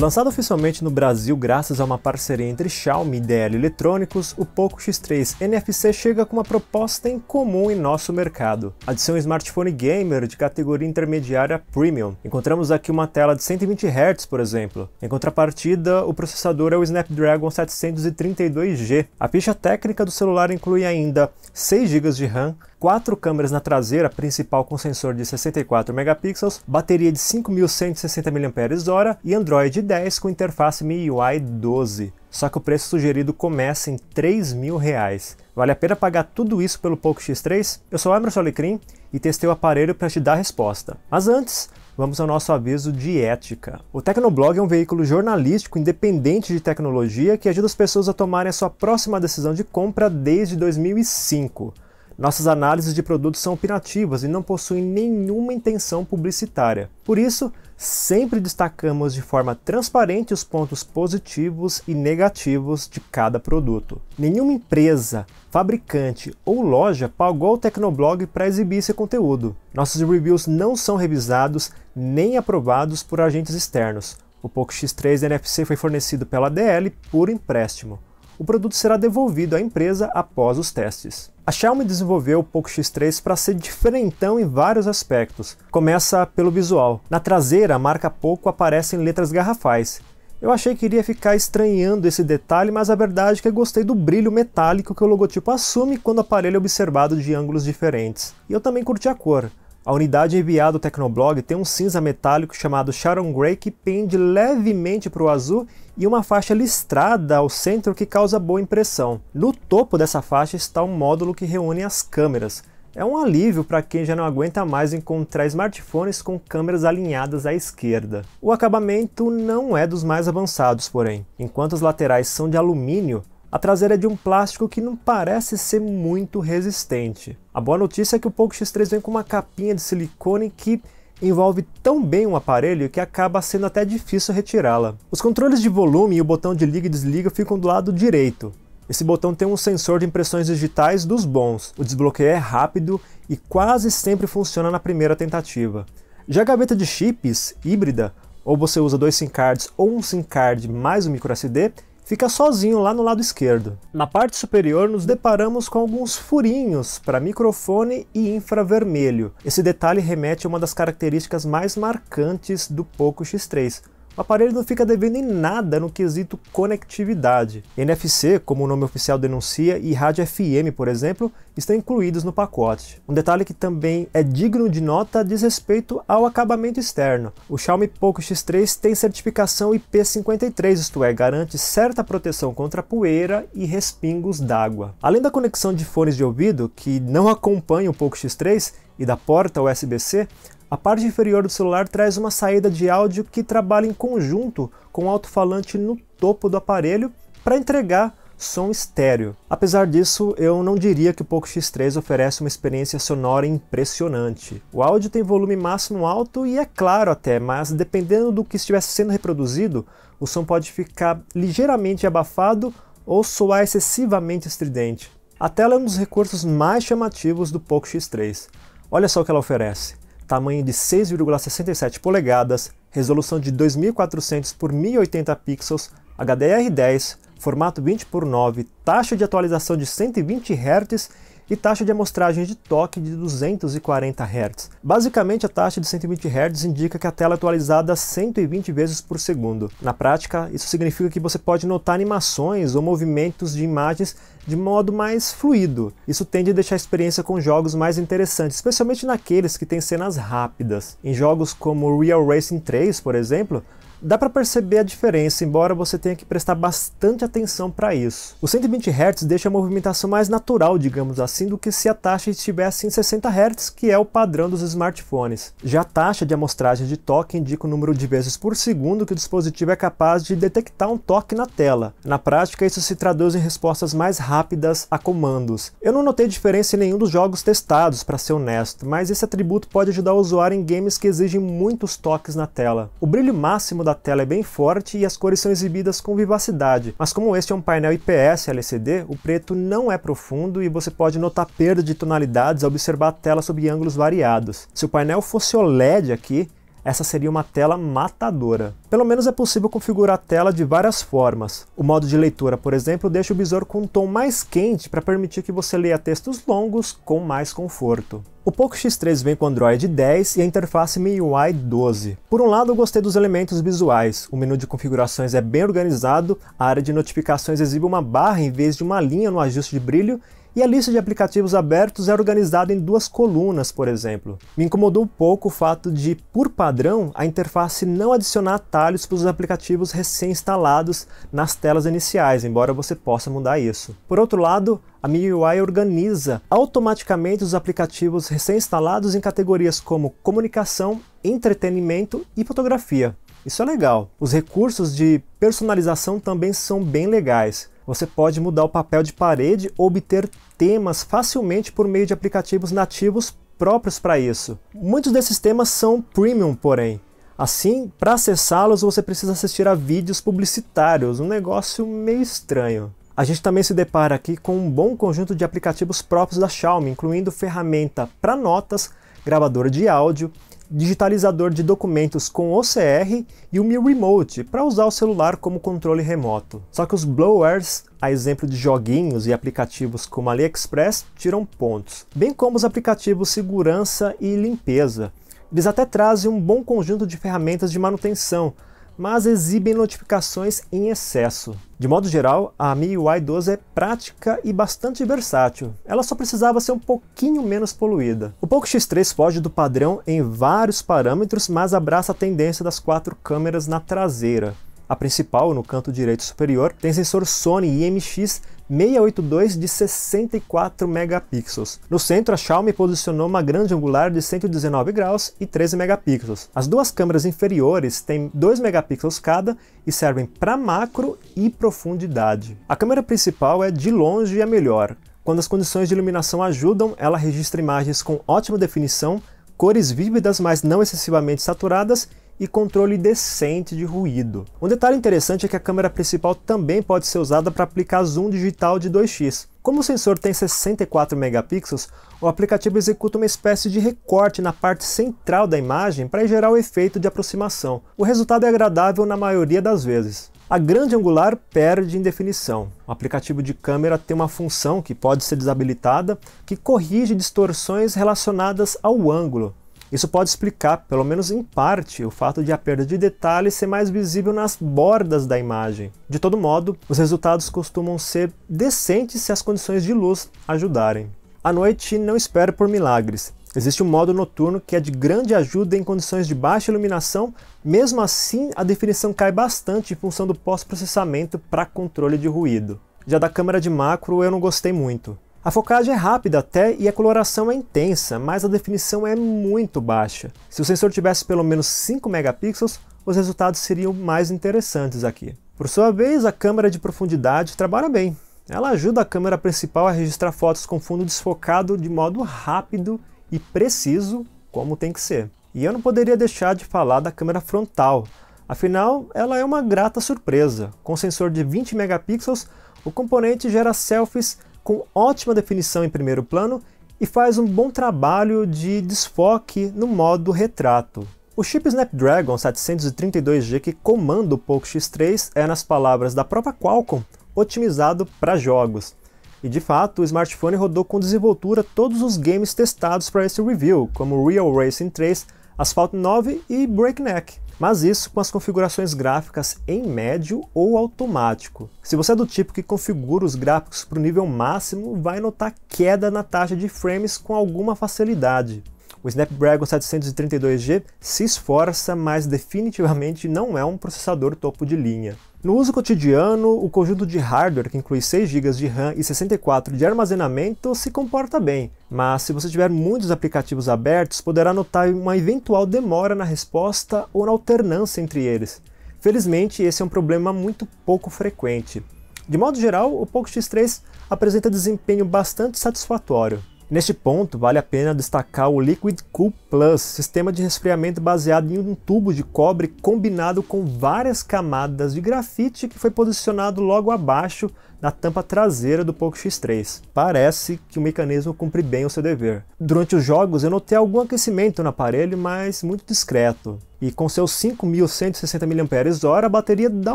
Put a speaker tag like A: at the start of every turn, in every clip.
A: Lançado oficialmente no Brasil graças a uma parceria entre Xiaomi e DL Eletrônicos, o Poco X3 NFC chega com uma proposta incomum em nosso mercado. Adiciona um smartphone gamer de categoria intermediária premium. Encontramos aqui uma tela de 120 Hz, por exemplo. Em contrapartida, o processador é o Snapdragon 732G. A ficha técnica do celular inclui ainda 6 GB de RAM, quatro câmeras na traseira principal com sensor de 64 megapixels, bateria de 5160 mAh e Android 10 com interface MIUI 12. Só que o preço sugerido começa em R$ 3 mil. Reais. Vale a pena pagar tudo isso pelo Poco X3? Eu sou Emerson Alecrim e testei o aparelho para te dar a resposta. Mas antes, vamos ao nosso aviso de ética. O Tecnoblog é um veículo jornalístico independente de tecnologia que ajuda as pessoas a tomarem a sua próxima decisão de compra desde 2005. Nossas análises de produtos são opinativas e não possuem nenhuma intenção publicitária. Por isso, sempre destacamos de forma transparente os pontos positivos e negativos de cada produto. Nenhuma empresa, fabricante ou loja pagou o Tecnoblog para exibir esse conteúdo. Nossos reviews não são revisados nem aprovados por agentes externos. O Poco X3 NFC foi fornecido pela DL por empréstimo. O produto será devolvido à empresa após os testes. A Xiaomi desenvolveu o Poco X3 para ser diferentão em vários aspectos. Começa pelo visual. Na traseira, a marca Poco aparece em letras garrafais. Eu achei que iria ficar estranhando esse detalhe, mas a verdade é que eu gostei do brilho metálico que o logotipo assume quando o aparelho é observado de ângulos diferentes. E eu também curti a cor. A unidade enviada do Tecnoblog tem um cinza metálico chamado Sharon Gray que pende levemente para o azul e uma faixa listrada ao centro que causa boa impressão. No topo dessa faixa está um módulo que reúne as câmeras. É um alívio para quem já não aguenta mais encontrar smartphones com câmeras alinhadas à esquerda. O acabamento não é dos mais avançados, porém. Enquanto as laterais são de alumínio, a traseira é de um plástico que não parece ser muito resistente. A boa notícia é que o Poco X3 vem com uma capinha de silicone que envolve tão bem o um aparelho que acaba sendo até difícil retirá-la. Os controles de volume e o botão de liga e desliga ficam do lado direito. Esse botão tem um sensor de impressões digitais dos bons. O desbloqueio é rápido e quase sempre funciona na primeira tentativa. Já a gaveta de chips, híbrida, ou você usa dois SIM cards ou um SIM card mais um micro SD fica sozinho lá no lado esquerdo. Na parte superior nos deparamos com alguns furinhos para microfone e infravermelho. Esse detalhe remete a uma das características mais marcantes do Poco X3, o aparelho não fica devendo em nada no quesito conectividade. NFC, como o nome oficial denuncia, e rádio FM, por exemplo, estão incluídos no pacote. Um detalhe que também é digno de nota diz respeito ao acabamento externo. O Xiaomi Poco X3 tem certificação IP53, isto é, garante certa proteção contra poeira e respingos d'água. Além da conexão de fones de ouvido, que não acompanha o Poco X3, e da porta USB-C, a parte inferior do celular traz uma saída de áudio que trabalha em conjunto com o alto-falante no topo do aparelho para entregar som estéreo. Apesar disso, eu não diria que o Poco X3 oferece uma experiência sonora impressionante. O áudio tem volume máximo alto e é claro até, mas dependendo do que estivesse sendo reproduzido, o som pode ficar ligeiramente abafado ou soar excessivamente estridente. A tela é um dos recursos mais chamativos do Poco X3. Olha só o que ela oferece tamanho de 6,67 polegadas, resolução de 2400 por 1080 pixels, HDR10, formato 20 por 9, taxa de atualização de 120 Hz e taxa de amostragem de toque de 240 Hz. Basicamente, a taxa de 120 Hz indica que a tela é atualizada 120 vezes por segundo. Na prática, isso significa que você pode notar animações ou movimentos de imagens de modo mais fluido. Isso tende a deixar a experiência com jogos mais interessante, especialmente naqueles que têm cenas rápidas. Em jogos como Real Racing 3, por exemplo, Dá para perceber a diferença, embora você tenha que prestar bastante atenção para isso. O 120 Hz deixa a movimentação mais natural, digamos assim, do que se a taxa estivesse em 60 Hz, que é o padrão dos smartphones. Já a taxa de amostragem de toque indica o número de vezes por segundo que o dispositivo é capaz de detectar um toque na tela. Na prática, isso se traduz em respostas mais rápidas a comandos. Eu não notei diferença em nenhum dos jogos testados, para ser honesto, mas esse atributo pode ajudar o usuário em games que exigem muitos toques na tela. O brilho máximo da tela é bem forte e as cores são exibidas com vivacidade, mas como este é um painel IPS LCD, o preto não é profundo e você pode notar perda de tonalidades ao observar a tela sob ângulos variados. Se o painel fosse OLED aqui, essa seria uma tela matadora. Pelo menos é possível configurar a tela de várias formas. O modo de leitura, por exemplo, deixa o visor com um tom mais quente para permitir que você leia textos longos com mais conforto. O Poco X3 vem com Android 10 e a interface MIUI 12. Por um lado, eu gostei dos elementos visuais. O menu de configurações é bem organizado, a área de notificações exibe uma barra em vez de uma linha no ajuste de brilho e a lista de aplicativos abertos era organizada em duas colunas, por exemplo. Me incomodou um pouco o fato de, por padrão, a interface não adicionar atalhos para os aplicativos recém-instalados nas telas iniciais, embora você possa mudar isso. Por outro lado, a MIUI organiza automaticamente os aplicativos recém-instalados em categorias como comunicação, entretenimento e fotografia. Isso é legal. Os recursos de personalização também são bem legais. Você pode mudar o papel de parede ou obter temas facilmente por meio de aplicativos nativos próprios para isso. Muitos desses temas são premium, porém. Assim, para acessá-los, você precisa assistir a vídeos publicitários, um negócio meio estranho. A gente também se depara aqui com um bom conjunto de aplicativos próprios da Xiaomi, incluindo ferramenta para notas, gravadora de áudio, digitalizador de documentos com OCR e o Mi Remote para usar o celular como controle remoto. Só que os blowers, a exemplo de joguinhos e aplicativos como AliExpress, tiram pontos, bem como os aplicativos segurança e limpeza. Eles até trazem um bom conjunto de ferramentas de manutenção, mas exibem notificações em excesso. De modo geral, a MIUI 12 é prática e bastante versátil. Ela só precisava ser um pouquinho menos poluída. O Poco X3 foge do padrão em vários parâmetros, mas abraça a tendência das quatro câmeras na traseira. A principal, no canto direito superior, tem sensor Sony IMX 682 de 64 megapixels. No centro, a Xiaomi posicionou uma grande angular de 119 graus e 13 megapixels. As duas câmeras inferiores têm 2 megapixels cada e servem para macro e profundidade. A câmera principal é de longe a melhor. Quando as condições de iluminação ajudam, ela registra imagens com ótima definição, cores vívidas, mas não excessivamente saturadas e controle decente de ruído. Um detalhe interessante é que a câmera principal também pode ser usada para aplicar zoom digital de 2x. Como o sensor tem 64 megapixels, o aplicativo executa uma espécie de recorte na parte central da imagem para gerar o efeito de aproximação. O resultado é agradável na maioria das vezes. A grande angular perde em definição. O aplicativo de câmera tem uma função que pode ser desabilitada que corrige distorções relacionadas ao ângulo. Isso pode explicar, pelo menos em parte, o fato de a perda de detalhes ser mais visível nas bordas da imagem. De todo modo, os resultados costumam ser decentes se as condições de luz ajudarem. À noite, não espere por milagres. Existe um modo noturno que é de grande ajuda em condições de baixa iluminação, mesmo assim a definição cai bastante em função do pós-processamento para controle de ruído. Já da câmera de macro eu não gostei muito. A focagem é rápida até e a coloração é intensa, mas a definição é muito baixa. Se o sensor tivesse pelo menos 5 megapixels, os resultados seriam mais interessantes aqui. Por sua vez, a câmera de profundidade trabalha bem. Ela ajuda a câmera principal a registrar fotos com fundo desfocado de modo rápido e preciso, como tem que ser. E eu não poderia deixar de falar da câmera frontal. Afinal, ela é uma grata surpresa. Com sensor de 20 megapixels, o componente gera selfies com ótima definição em primeiro plano e faz um bom trabalho de desfoque no modo retrato. O chip Snapdragon 732G que comanda o Poco X3 é, nas palavras da própria Qualcomm, otimizado para jogos. E de fato, o smartphone rodou com desenvoltura todos os games testados para esse review, como Real Racing 3, Asphalt 9 e Breakneck mas isso com as configurações gráficas em médio ou automático. Se você é do tipo que configura os gráficos para o nível máximo, vai notar queda na taxa de frames com alguma facilidade. O Snapdragon 732G se esforça, mas definitivamente não é um processador topo de linha. No uso cotidiano, o conjunto de hardware, que inclui 6 GB de RAM e 64 de armazenamento, se comporta bem, mas se você tiver muitos aplicativos abertos, poderá notar uma eventual demora na resposta ou na alternância entre eles. Felizmente, esse é um problema muito pouco frequente. De modo geral, o Poco X3 apresenta desempenho bastante satisfatório. Neste ponto, vale a pena destacar o Liquid Cool Plus, sistema de resfriamento baseado em um tubo de cobre combinado com várias camadas de grafite que foi posicionado logo abaixo da tampa traseira do Poco X3. Parece que o mecanismo cumpre bem o seu dever. Durante os jogos eu notei algum aquecimento no aparelho, mas muito discreto. E com seus 5.160 mAh a bateria dá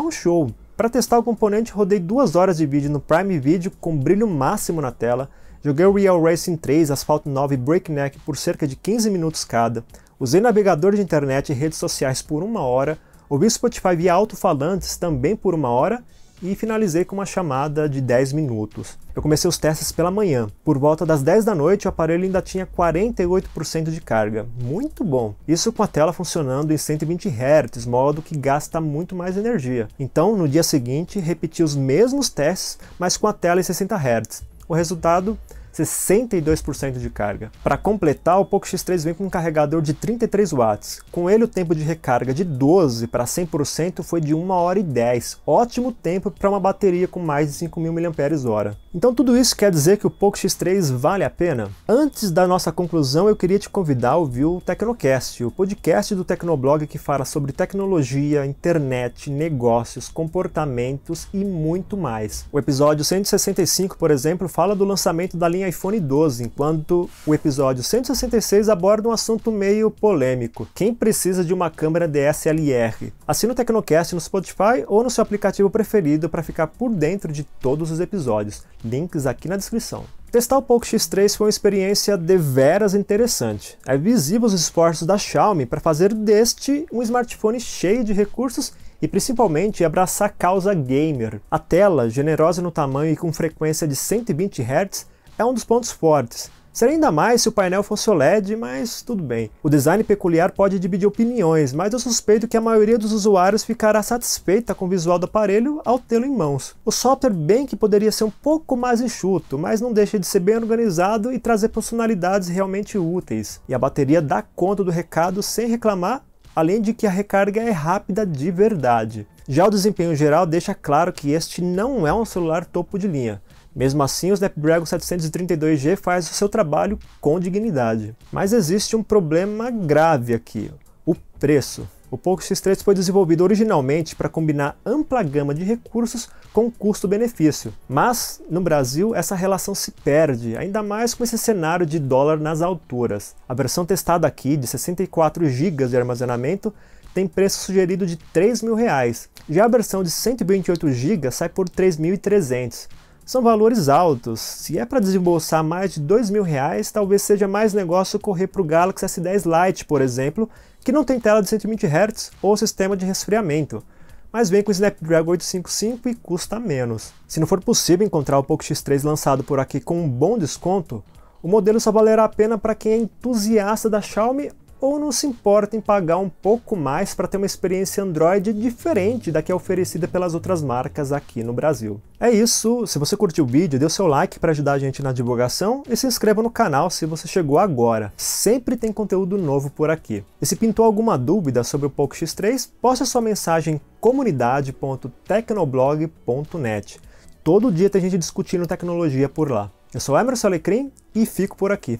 A: um show. Para testar o componente rodei duas horas de vídeo no Prime Video com brilho máximo na tela, Joguei Real Racing 3, Asphalt 9 e Breakneck por cerca de 15 minutos cada, usei navegador de internet e redes sociais por uma hora, ouvi Spotify via alto-falantes também por uma hora e finalizei com uma chamada de 10 minutos. Eu comecei os testes pela manhã. Por volta das 10 da noite, o aparelho ainda tinha 48% de carga. Muito bom! Isso com a tela funcionando em 120 Hz, modo que gasta muito mais energia. Então, no dia seguinte, repeti os mesmos testes, mas com a tela em 60 Hz. O resultado 62% de carga. Para completar, o Poco X3 vem com um carregador de 33 watts. Com ele, o tempo de recarga de 12 para 100% foi de 1 hora e 10. Ótimo tempo para uma bateria com mais de 5.000 mAh. Então tudo isso quer dizer que o Poco X3 vale a pena? Antes da nossa conclusão, eu queria te convidar a ouvir o Tecnocast, o podcast do Tecnoblog que fala sobre tecnologia, internet, negócios, comportamentos e muito mais. O episódio 165, por exemplo, fala do lançamento da linha iPhone 12, enquanto o episódio 166 aborda um assunto meio polêmico. Quem precisa de uma câmera DSLR? Assina o Tecnocast no Spotify ou no seu aplicativo preferido para ficar por dentro de todos os episódios. Links aqui na descrição. Testar o Poco X3 foi uma experiência deveras interessante. É visível os esforços da Xiaomi para fazer deste um smartphone cheio de recursos e principalmente abraçar a causa gamer. A tela, generosa no tamanho e com frequência de 120 Hz, é um dos pontos fortes. Seria ainda mais se o painel fosse OLED, mas tudo bem. O design peculiar pode dividir opiniões, mas eu suspeito que a maioria dos usuários ficará satisfeita com o visual do aparelho ao tê-lo em mãos. O software bem que poderia ser um pouco mais enxuto, mas não deixa de ser bem organizado e trazer funcionalidades realmente úteis. E a bateria dá conta do recado sem reclamar além de que a recarga é rápida de verdade. Já o desempenho geral deixa claro que este não é um celular topo de linha. Mesmo assim, o Snapdragon 732G faz o seu trabalho com dignidade. Mas existe um problema grave aqui, o preço. O Poco X3 foi desenvolvido originalmente para combinar ampla gama de recursos com custo-benefício. Mas, no Brasil, essa relação se perde, ainda mais com esse cenário de dólar nas alturas. A versão testada aqui, de 64 GB de armazenamento, tem preço sugerido de R$ 3.000. Já a versão de 128 GB sai por R$ 3.300. São valores altos. Se é para desembolsar mais de dois mil reais, talvez seja mais negócio correr para o Galaxy S10 Lite, por exemplo, que não tem tela de 120 Hz ou sistema de resfriamento, mas vem com o Snapdragon 855 e custa menos. Se não for possível encontrar o Poco X3 lançado por aqui com um bom desconto, o modelo só valerá a pena para quem é entusiasta da Xiaomi ou não se importa em pagar um pouco mais para ter uma experiência Android diferente da que é oferecida pelas outras marcas aqui no Brasil. É isso, se você curtiu o vídeo, dê o seu like para ajudar a gente na divulgação e se inscreva no canal se você chegou agora. Sempre tem conteúdo novo por aqui. E se pintou alguma dúvida sobre o Poco X3, poste sua mensagem comunidade.tecnoblog.net. Todo dia tem gente discutindo tecnologia por lá. Eu sou Emerson Alecrim e fico por aqui.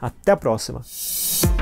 A: Até a próxima!